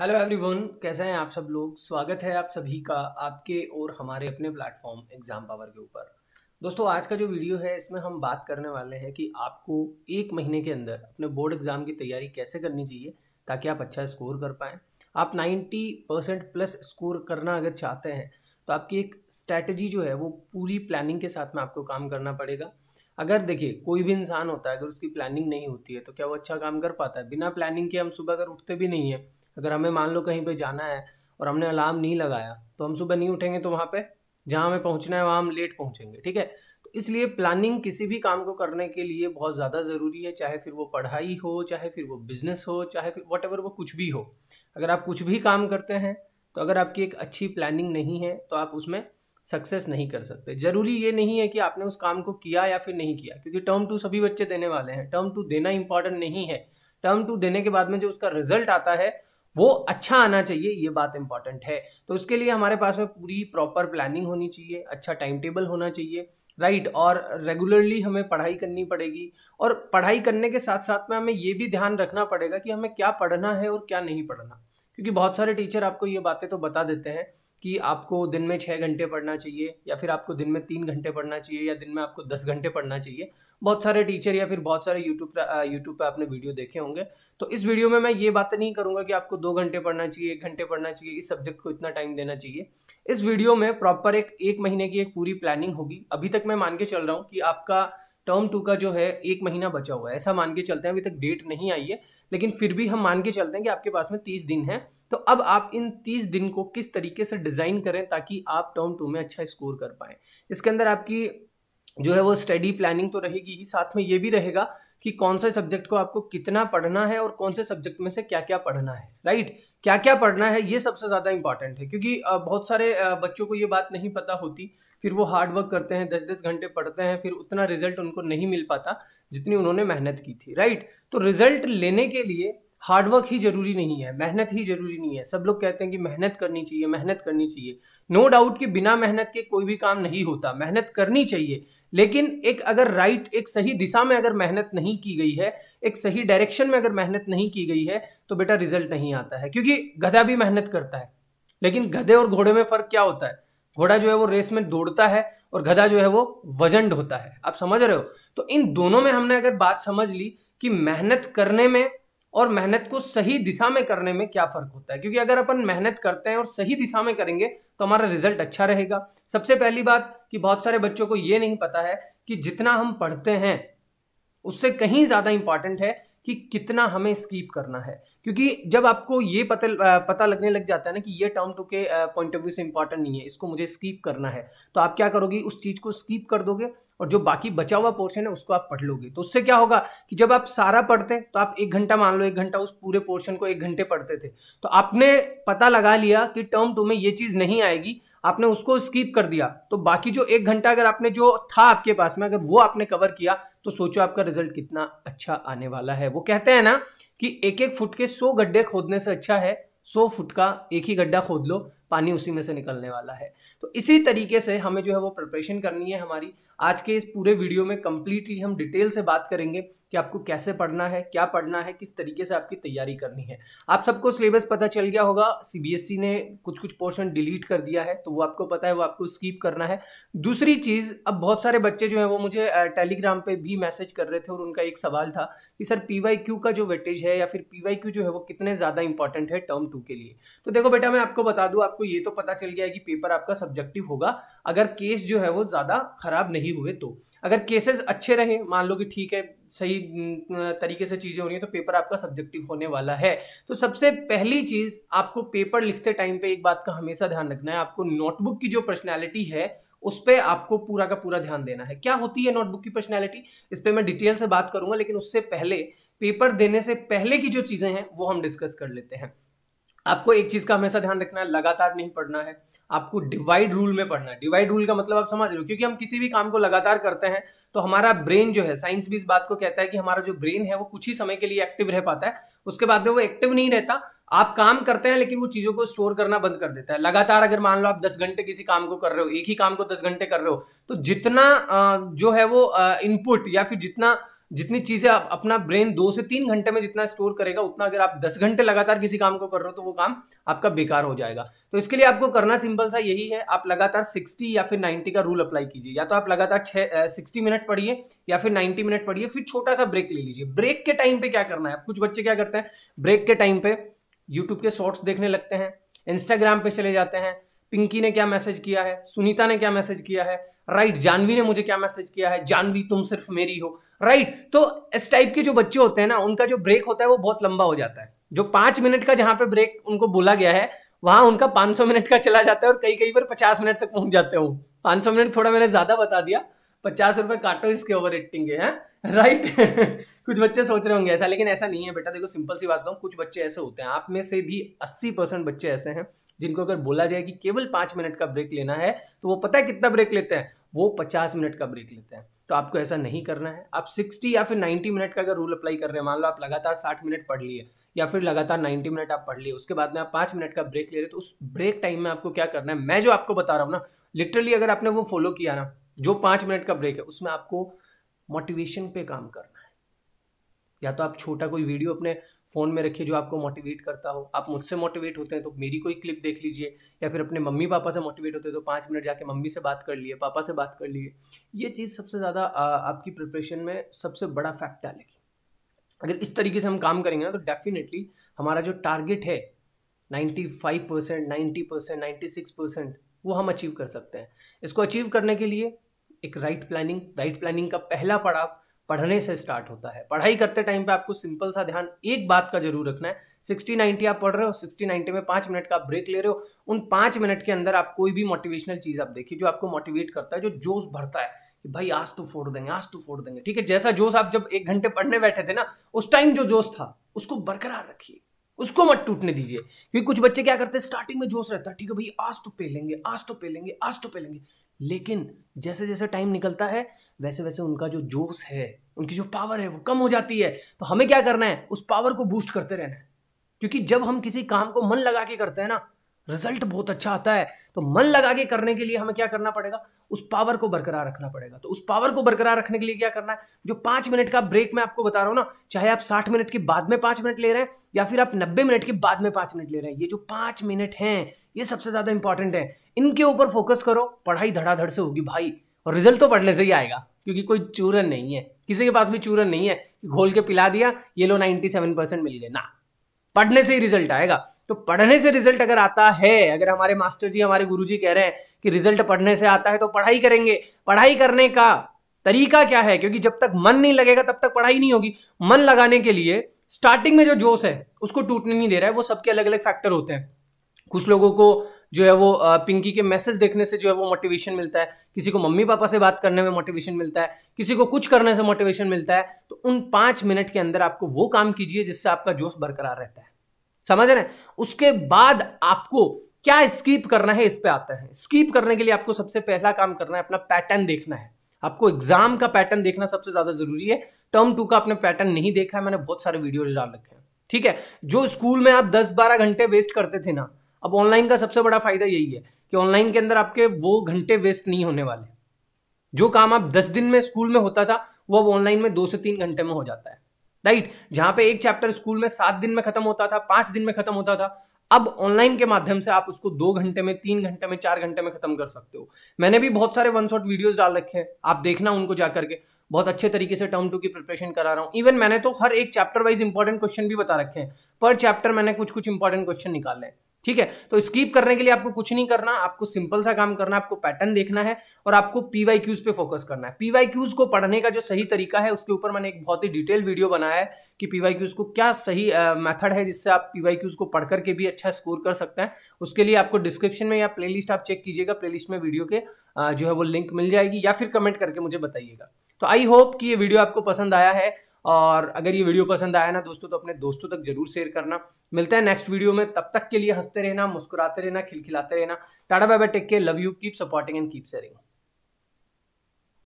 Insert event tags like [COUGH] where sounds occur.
hello everyone कैसे हैं आप सब लोग स्वागत है आप सभी का आपके और हमारे अपने प्लेटफॉर्म एग्ज़ाम पावर के ऊपर दोस्तों आज का जो वीडियो है इसमें हम बात करने वाले हैं कि आपको एक महीने के अंदर अपने बोर्ड एग्ज़ाम की तैयारी कैसे करनी चाहिए ताकि आप अच्छा स्कोर कर पाएँ आप 90 परसेंट प्लस स्कोर करना अगर चाहते हैं तो आपकी एक स्ट्रैटेजी जो है वो पूरी प्लानिंग के साथ में आपको काम करना पड़ेगा अगर देखिए कोई भी इंसान होता है अगर उसकी प्लानिंग नहीं होती है तो क्या वो अच्छा काम कर पाता है बिना प्लानिंग के हम सुबह अगर उठते भी नहीं हैं अगर हमें मान लो कहीं पे जाना है और हमने अलार्म नहीं लगाया तो हम सुबह नहीं उठेंगे तो वहाँ पे जहाँ हमें पहुँचना है वहाँ हम लेट पहुँचेंगे ठीक है तो इसलिए प्लानिंग किसी भी काम को करने के लिए बहुत ज़्यादा ज़रूरी है चाहे फिर वो पढ़ाई हो चाहे फिर वो बिज़नेस हो चाहे फिर वट वो कुछ भी हो अगर आप कुछ भी काम करते हैं तो अगर आपकी एक अच्छी प्लानिंग नहीं है तो आप उसमें सक्सेस नहीं कर सकते जरूरी ये नहीं है कि आपने उस काम को किया या फिर नहीं किया क्योंकि टर्म टू सभी बच्चे देने वाले हैं टर्म टू देना इंपॉर्टेंट नहीं है टर्म टू देने के बाद में जो उसका रिजल्ट आता है वो अच्छा आना चाहिए ये बात इंपॉर्टेंट है तो उसके लिए हमारे पास में पूरी प्रॉपर प्लानिंग होनी चाहिए अच्छा टाइम टेबल होना चाहिए राइट right, और रेगुलरली हमें पढ़ाई करनी पड़ेगी और पढ़ाई करने के साथ साथ में हमें ये भी ध्यान रखना पड़ेगा कि हमें क्या पढ़ना है और क्या नहीं पढ़ना क्योंकि बहुत सारे टीचर आपको ये बातें तो बता देते हैं कि आपको दिन में छः घंटे पढ़ना चाहिए या फिर आपको दिन में तीन घंटे पढ़ना चाहिए या दिन में आपको दस घंटे पढ़ना चाहिए बहुत सारे टीचर या फिर बहुत सारे यूट्यूब पर यूट्यूब पर आपने वीडियो देखे होंगे तो इस वीडियो में मैं ये बात नहीं करूँगा कि आपको दो घंटे पढ़ना चाहिए एक घंटे पढ़ना चाहिए इस सब्जेक्ट को इतना टाइम देना चाहिए इस वीडियो में प्रॉपर एक एक महीने की एक पूरी प्लानिंग होगी अभी तक मैं मान के चल रहा हूँ कि आपका टर्म टू का जो है एक महीना बचा हुआ है ऐसा मान के चलते हैं अभी तक डेट नहीं आई है लेकिन फिर भी हम मान के चलते हैं कि आपके पास में तीस दिन है तो अब आप इन तीस दिन को किस तरीके से डिज़ाइन करें ताकि आप टर्म टू में अच्छा स्कोर कर पाए इसके अंदर आपकी जो है वो स्टडी प्लानिंग तो रहेगी ही साथ में ये भी रहेगा कि कौन से सब्जेक्ट को आपको कितना पढ़ना है और कौन से सब्जेक्ट में से क्या क्या पढ़ना है राइट क्या क्या पढ़ना है ये सबसे ज़्यादा इंपॉर्टेंट है क्योंकि बहुत सारे बच्चों को ये बात नहीं पता होती फिर वो हार्ड वर्क करते हैं दस दस घंटे पढ़ते हैं फिर उतना रिजल्ट उनको नहीं मिल पाता जितनी उन्होंने मेहनत की थी राइट तो रिजल्ट लेने के लिए हार्डवर्क ही जरूरी नहीं है मेहनत ही जरूरी नहीं है सब लोग कहते हैं कि मेहनत करनी चाहिए मेहनत करनी चाहिए नो no डाउट कि बिना मेहनत के कोई भी काम नहीं होता मेहनत करनी चाहिए लेकिन एक अगर राइट right, एक सही दिशा में अगर मेहनत नहीं की गई है एक सही डायरेक्शन में अगर मेहनत नहीं की गई है तो बेटा रिजल्ट नहीं आता है क्योंकि गधा भी मेहनत करता है लेकिन गधे और घोड़े में फर्क क्या होता है घोड़ा जो है वो रेस में दौड़ता है और गधा जो है वो वजन होता है आप समझ रहे हो तो इन दोनों में हमने अगर बात समझ ली कि मेहनत करने में और मेहनत को सही दिशा में करने में क्या फ़र्क होता है क्योंकि अगर अपन मेहनत करते हैं और सही दिशा में करेंगे तो हमारा रिजल्ट अच्छा रहेगा सबसे पहली बात कि बहुत सारे बच्चों को ये नहीं पता है कि जितना हम पढ़ते हैं उससे कहीं ज़्यादा इंपॉर्टेंट है कि कितना हमें स्कीप करना है क्योंकि जब आपको ये पता पता लगने लग जाता है ना कि ये टर्म टू के पॉइंट ऑफ व्यू से इंपॉर्टेंट नहीं है इसको मुझे स्कीप करना है तो आप क्या करोगे उस चीज़ को स्कीप कर दोगे और जो बाकी बचा हुआ पोर्शन है उसको आप पढ़ लोगे तो उससे क्या होगा कि जब आप सारा पढ़ते तो आप एक घंटा मान लो एक घंटा उस पूरे पोर्शन को एक घंटे पढ़ते थे तो आपने पता लगा लिया कि टर्म टू में ये चीज़ नहीं आएगी आपने उसको स्कीप कर दिया तो बाकी जो एक घंटा अगर आपने जो था आपके पास में अगर वो आपने कवर किया तो सोचो आपका रिजल्ट कितना अच्छा आने वाला है वो कहते हैं ना कि एक एक फुट के सौ गड्ढे खोदने से अच्छा है सौ फुट का एक ही गड्ढा खोद लो पानी उसी में से निकलने वाला है तो इसी तरीके से हमें जो है वो प्रिपरेशन करनी है हमारी आज के इस पूरे वीडियो में कम्प्लीटली हम डिटेल से बात करेंगे कि आपको कैसे पढ़ना है क्या पढ़ना है किस तरीके से आपकी तैयारी करनी है आप सबको सिलेबस पता चल गया होगा सीबीएसई e ने कुछ कुछ पोर्शन डिलीट कर दिया है तो वो आपको पता है वो आपको स्कीप करना है दूसरी चीज़ अब बहुत सारे बच्चे जो है वो मुझे टेलीग्राम पर भी मैसेज कर रहे थे और उनका एक सवाल था कि सर पी का जो वेटेज है या फिर पी जो है वो कितने ज़्यादा इंपॉर्टेंट है टर्म टू के लिए तो देखो बेटा मैं आपको बता दूँ आप आपको ये तो पता चल गया है कि पेपर आपका सब्जेक्टिव होगा अगर केस जो है वो ज़्यादा खराब नहीं हुए तो अगर केसेस अच्छे रहे मान लो कि ठीक है सही तरीके से चीज़ें हो रही हैं तो पेपर आपका सब्जेक्टिव होने वाला है तो सबसे पहली चीज़ आपको पेपर लिखते टाइम पे एक बात का हमेशा ध्यान रखना है आपको नोटबुक की जो पर्सनैलिटी है उस पर आपको पूरा का पूरा ध्यान देना है क्या होती है नोटबुक की पर्सनैलिटी इस पर मैं डिटेल से बात करूंगा लेकिन उससे पहले पेपर देने से पहले की जो चीज़ें हैं वो हम डिस्कस कर लेते हैं आपको एक चीज़ का हमेशा ध्यान रखना है लगातार नहीं पढ़ना है आपको डिवाइड रूल में पढ़ना है डिवाइड रूल का मतलब आप समझ रहे हो क्योंकि हम किसी भी काम को लगातार करते हैं तो हमारा ब्रेन जो है साइंस भी इस बात को कहता है कि हमारा जो ब्रेन है वो कुछ ही समय के लिए एक्टिव रह पाता है उसके बाद में वो एक्टिव नहीं रहता आप काम करते हैं लेकिन वो चीजों को स्टोर करना बंद कर देता है लगातार अगर मान लो आप दस घंटे किसी काम को कर रहे हो एक ही काम को दस घंटे कर रहे हो तो जितना जो है वो इनपुट या फिर जितना जितनी चीजें आप अपना ब्रेन दो से तीन घंटे में जितना स्टोर करेगा उतना अगर आप दस घंटे लगातार किसी काम को कर रहे हो तो वो काम आपका बेकार हो जाएगा तो इसके लिए आपको करना सिंपल सा यही है आप लगातार सिक्सटी या फिर नाइन्टी का रूल अप्लाई कीजिए या तो आप लगातार छः सिक्सटी मिनट पढ़िए या फिर नाइन्टी मिनट पढ़िए फिर छोटा सा ब्रेक ले लीजिए ब्रेक के टाइम पे क्या करना है कुछ बच्चे क्या करते हैं ब्रेक के टाइम पे यूट्यूब के शॉर्ट्स देखने लगते हैं इंस्टाग्राम पे चले जाते हैं पिंकी ने क्या मैसेज किया है सुनीता ने क्या मैसेज किया है राइट right, जानवी ने मुझे क्या मैसेज किया है जानवी तुम सिर्फ मेरी हो राइट right, तो इस टाइप के जो बच्चे होते हैं ना उनका जो ब्रेक होता है वो बहुत लंबा हो जाता है जो पांच मिनट का जहां पे ब्रेक उनको बोला गया है वहां उनका 500 मिनट का चला जाता है और कई कई बार 50 मिनट तक पहुंच जाते हो 500 मिनट थोड़ा मैंने ज्यादा बता दिया पचास रुपए काटो इसके ओवर एडिटिंग के हैं राइट [LAUGHS] कुछ बच्चे सोच रहे होंगे ऐसा लेकिन ऐसा नहीं है बेटा देखो सिंपल सी बात कहूँ कुछ बच्चे ऐसे होते हैं आप में से भी अस्सी परसेंट बच्चे ऐसे हैं जिनको अगर बोला जाए कि केवल पाँच मिनट का ब्रेक लेना है तो वो पता है कितना ब्रेक लेते हैं वो पचास मिनट का ब्रेक लेते हैं तो आपको ऐसा नहीं करना है आप 60 या फिर 90 मिनट का अगर रूल अप्लाई कर रहे हैं मान लो आप लगातार 60 मिनट पढ़ लिए या फिर लगातार 90 मिनट आप पढ़ लिए उसके बाद में आप पाँच मिनट का ब्रेक ले रहे तो उस ब्रेक टाइम में आपको क्या करना है मैं जो आपको बता रहा हूँ ना लिटरली अगर आपने वो फॉलो किया ना जो पाँच मिनट का ब्रेक है उसमें आपको मोटिवेशन पे काम करना या तो आप छोटा कोई वीडियो अपने फ़ोन में रखिए जो आपको मोटिवेट करता हो आप मुझसे मोटिवेट होते हैं तो मेरी कोई क्लिप देख लीजिए या फिर अपने मम्मी पापा से मोटिवेट होते हैं तो पाँच मिनट जाके मम्मी से बात कर लिए पापा से बात कर लिए ये चीज़ सबसे ज़्यादा आपकी प्रिपरेशन में सबसे बड़ा फैक्ट डालेगी अगर इस तरीके से हम काम करेंगे ना तो डेफिनेटली हमारा जो टारगेट है ninety five percent ninety percent ninety six percent वो हम अचीव कर सकते हैं इसको अचीव करने के लिए एक राइट प्लानिंग राइट प्लानिंग का पहला पड़ाव पढ़ने से स्टार्ट होता है पढ़ाई करते टाइम पे आपको सिंपल सा ध्यान एक बात का जरूर रखना है सिक्सटी नाइन्टी आप पढ़ रहे हो सिक्सटी नाइन्टी में पाँच मिनट का ब्रेक ले रहे हो उन पाँच मिनट के अंदर आप कोई भी मोटिवेशनल चीज़ आप देखिए जो आपको मोटिवेट करता है जो जोश भरता है कि भाई आज तो फोड़ देंगे आज तो फोड़ देंगे ठीक है जैसा जोश आप जब एक घंटे पढ़ने बैठे थे ना उस टाइम जो जोश था उसको बरकरार रखिए उसको मत टूटने दीजिए क्योंकि कुछ बच्चे क्या करते हैं स्टार्टिंग में जोश रहता है ठीक है भाई आज तो पे लेंगे आज तो पे लेंगे आज तो पे लेंगे लेकिन जैसे जैसे टाइम निकलता है वैसे वैसे उनका जो जोश है उनकी जो पावर है वो कम हो जाती है तो हमें क्या करना है उस पावर को बूस्ट करते रहना है क्योंकि जब हम किसी काम को मन लगा के करते हैं ना रिजल्ट बहुत अच्छा आता है तो मन लगा के करने के लिए हमें क्या करना पड़ेगा उस पावर को बरकरार रखना पड़ेगा तो उस पावर को बरकरार रखने के लिए क्या करना है जो पांच मिनट का ब्रेक मैं आपको बता रहा हूं ना चाहे आप साठ मिनट के बाद में पांच मिनट ले रहे हैं या फिर आप नब्बे मिनट के बाद में पांच मिनट ले रहे हैं ये जो पांच मिनट हैं ये सबसे ज़्यादा इंपॉर्टेंट है इनके ऊपर फोकस करो पढ़ाई धड़ाधड़ से होगी भाई और रिजल्ट तो पढ़ने से ही आएगा क्योंकि कोई चूरन नहीं है किसी के पास भी चूरन नहीं है घोल के पिला दिया ये लो नाइनटी परसेंट मिल गए ना पढ़ने से ही रिजल्ट आएगा तो पढ़ने से रिजल्ट अगर आता है अगर हमारे मास्टर जी हमारे गुरु जी कह रहे हैं कि रिजल्ट पढ़ने से आता है तो पढ़ाई करेंगे पढ़ाई करने का तरीका क्या है क्योंकि जब तक मन नहीं लगेगा तब तक पढ़ाई नहीं होगी मन लगाने के लिए स्टार्टिंग में जो जोश है उसको टूटने नहीं दे रहा है वो सबके अलग अलग फैक्टर होते हैं कुछ लोगों को जो है वो पिंकी के मैसेज देखने से जो है वो मोटिवेशन मिलता है किसी को मम्मी पापा से बात करने में मोटिवेशन मिलता है किसी को कुछ करने से मोटिवेशन मिलता है तो उन पांच मिनट के अंदर आपको वो काम कीजिए जिससे आपका जोश बरकरार रहता है समझ रहे हैं उसके बाद आपको क्या स्कीप करना है इस पे आता है स्कीप करने के लिए आपको सबसे पहला काम करना है अपना पैटर्न देखना है आपको एग्जाम का पैटर्न देखना सबसे ज्यादा जरूरी है टर्म टू का आपने पैटर्न नहीं देखा है मैंने बहुत सारे वीडियोज डाल रखे हैं ठीक है जो स्कूल में आप 10-12 घंटे वेस्ट करते थे ना अब ऑनलाइन का सबसे बड़ा फायदा यही है कि ऑनलाइन के अंदर आपके वो घंटे वेस्ट नहीं होने वाले जो काम आप दस दिन में स्कूल में होता था वो अब ऑनलाइन में दो से तीन घंटे में हो जाता है राइट जहां पे एक चैप्टर स्कूल में सात दिन में खत्म होता था पांच दिन में खत्म होता था अब ऑनलाइन के माध्यम से आप उसको दो घंटे में तीन घंटे में चार घंटे में खत्म कर सकते हो मैंने भी बहुत सारे वन शॉट वीडियोज डाल रखे हैं आप देखना उनको जाकर के बहुत अच्छे तरीके से टर्म टू की प्रिपरेशन करा रहा हूँ इवन मैंने तो हर एक चैप्टर वाइज इंपॉर्टेंट क्वेश्चन भी बता रखे हैं पर चैप्टर मैंने कुछ कुछ इंपॉर्टेंट क्वेश्चन निकाले हैं ठीक है तो स्कीप करने के लिए आपको कुछ नहीं करना आपको सिंपल सा काम करना आपको पैटर्न देखना है और आपको पीवाई क्यूज पे फोकस करना है पीवाई क्यूज को पढ़ने का जो सही तरीका है उसके ऊपर मैंने एक बहुत ही डिटेल वीडियो बनाया है कि पीवाई क्यूज को क्या सही मेथड है जिससे आप पीवाई क्यूज को पढ़ करके भी अच्छा स्कोर कर सकते हैं उसके लिए आपको डिस्क्रिप्शन में या प्ले आप चेक कीजिएगा प्ले में वीडियो के जो है वो लिंक मिल जाएगी या फिर कमेंट करके मुझे बताइएगा तो आई होप कि ये वीडियो आपको पसंद आया है और अगर ये वीडियो पसंद आया ना दोस्तों तो अपने दोस्तों तक जरूर शेयर करना मिलता है नेक्स्ट वीडियो में तब तक के लिए हंसते रहना मुस्कुराते रहना खिलखिलाते रहना tata bye bye take care love you keep supporting and keep sharing